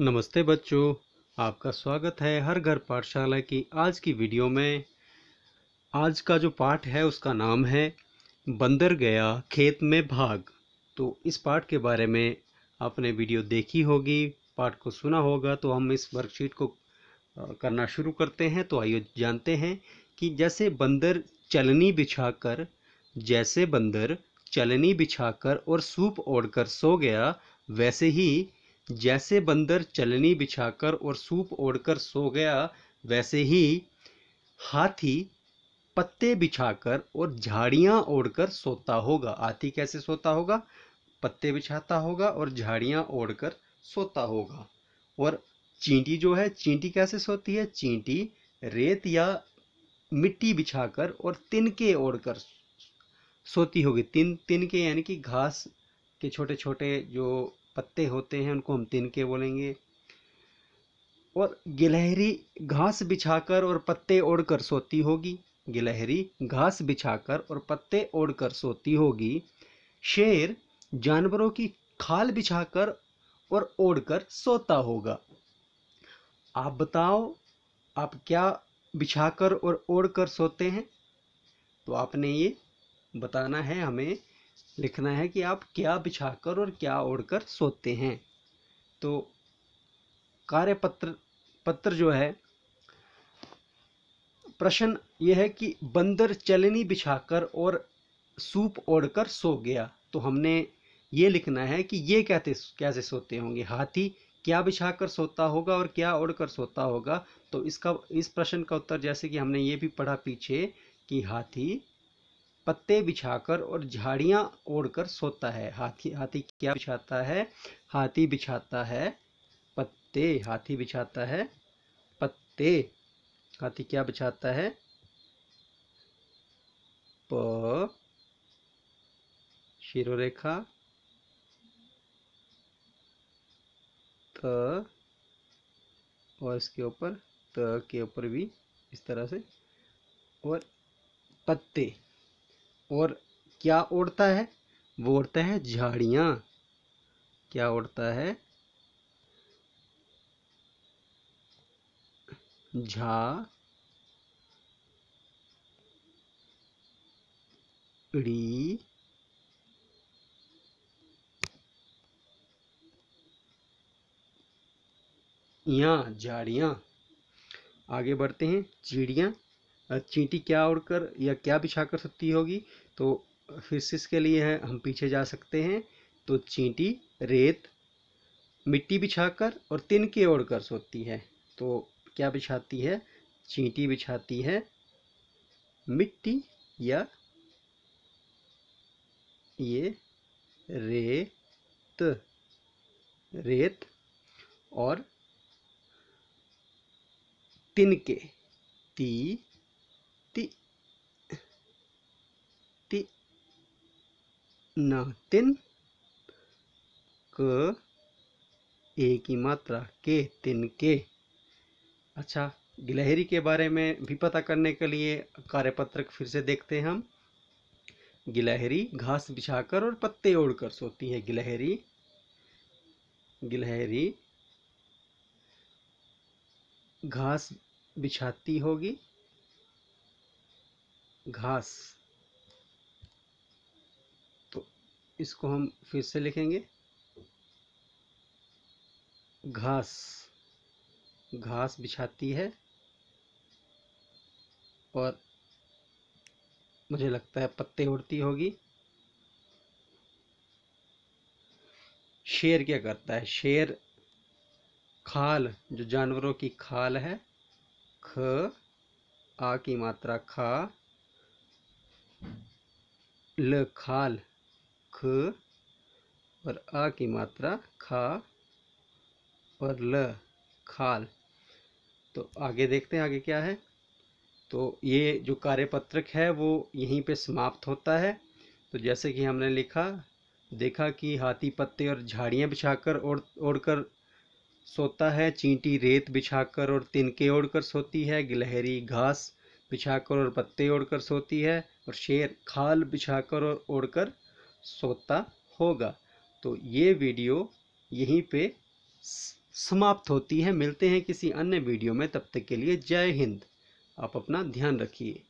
नमस्ते बच्चों आपका स्वागत है हर घर पाठशाला की आज की वीडियो में आज का जो पाठ है उसका नाम है बंदर गया खेत में भाग तो इस पाठ के बारे में आपने वीडियो देखी होगी पाठ को सुना होगा तो हम इस वर्कशीट को करना शुरू करते हैं तो आइए जानते हैं कि जैसे बंदर चलनी बिछाकर जैसे बंदर चलनी बिछाकर और सूप ओढ़कर सो गया वैसे ही जैसे बंदर चलनी बिछाकर और सूप ओढ़कर सो गया वैसे ही हाथी पत्ते बिछाकर और झाड़ियाँ ओढ़कर सोता होगा हाथी कैसे सोता होगा पत्ते बिछाता होगा और झाड़ियाँ ओढ़कर सोता होगा और चींटी जो है चींटी कैसे सोती है चींटी रेत या मिट्टी बिछाकर और तिनके ओढ़कर सोती होगी तिन तिनके यानी कि घास के छोटे छोटे जो पत्ते होते हैं उनको हम तिनके बोलेंगे और गिलहरी घास बिछाकर और पत्ते ओढ़कर सोती होगी गिलहरी घास बिछाकर और पत्ते ओढ़कर सोती होगी शेर जानवरों की खाल बिछाकर और ओढ़कर सोता होगा आप बताओ आप क्या बिछाकर और ओढ़कर सोते हैं तो आपने ये बताना है हमें लिखना है कि आप क्या बिछाकर और क्या ओढ़कर सोते हैं तो पत्र पत्र जो है प्रश्न यह है कि बंदर चलनी बिछाकर और सूप ओढ़कर सो गया तो हमने ये लिखना है कि ये कहते कैसे सोते होंगे हाथी क्या बिछाकर सोता होगा और क्या ओढ़कर सोता होगा तो इसका इस प्रश्न का उत्तर जैसे कि हमने ये भी पढ़ा पीछे कि हाथी पत्ते बिछाकर और झाड़ियां ओढ़कर सोता है हाथी हाथी क्या बिछाता है हाथी बिछाता है पत्ते हाथी बिछाता है पत्ते हाथी क्या बिछाता है प शिरोरेखा त और इसके ऊपर त के ऊपर भी इस तरह से और पत्ते और क्या उड़ता है वो उड़ता है झाड़ियाँ क्या उड़ता है झाड़ी या झाड़ियाँ आगे बढ़ते हैं चिड़िया चींटी क्या उड़कर या क्या बिछा कर सकती होगी तो फिर से इसके लिए है हम पीछे जा सकते हैं तो चींटी रेत मिट्टी बिछाकर और तिनके ओढ़कर सोती है तो क्या बिछाती है चींटी बिछाती है मिट्टी या ये रेत रेत और तिनके ती तीन क ए की मात्रा के तीन के अच्छा गिलहरी के बारे में भी पता करने के लिए कार्यपत्रक फिर से देखते हैं हम गिलहरी घास बिछाकर और पत्ते ओढ़कर सोती है गिलहरी गिलहरी घास बिछाती होगी घास इसको हम फिर से लिखेंगे घास घास बिछाती है और मुझे लगता है पत्ते उड़ती होगी शेर क्या करता है शेर खाल जो जानवरों की खाल है ख आ की मात्रा खा ल खाल ख और आ की मात्रा खा और ल खाल तो आगे देखते हैं आगे क्या है तो ये जो कार्यपत्रक है वो यहीं पे समाप्त होता है तो जैसे कि हमने लिखा देखा कि हाथी पत्ते और झाड़ियाँ बिछाकर ओढ़ ओढ़कर सोता है चींटी रेत बिछाकर और तिनके ओढ़कर सोती है गिलहरी घास बिछाकर और पत्ते ओढ़कर सोती है और शेर खाल बिछाकर और ओढ़कर सोता होगा तो ये वीडियो यहीं पे समाप्त होती है मिलते हैं किसी अन्य वीडियो में तब तक के लिए जय हिंद आप अपना ध्यान रखिए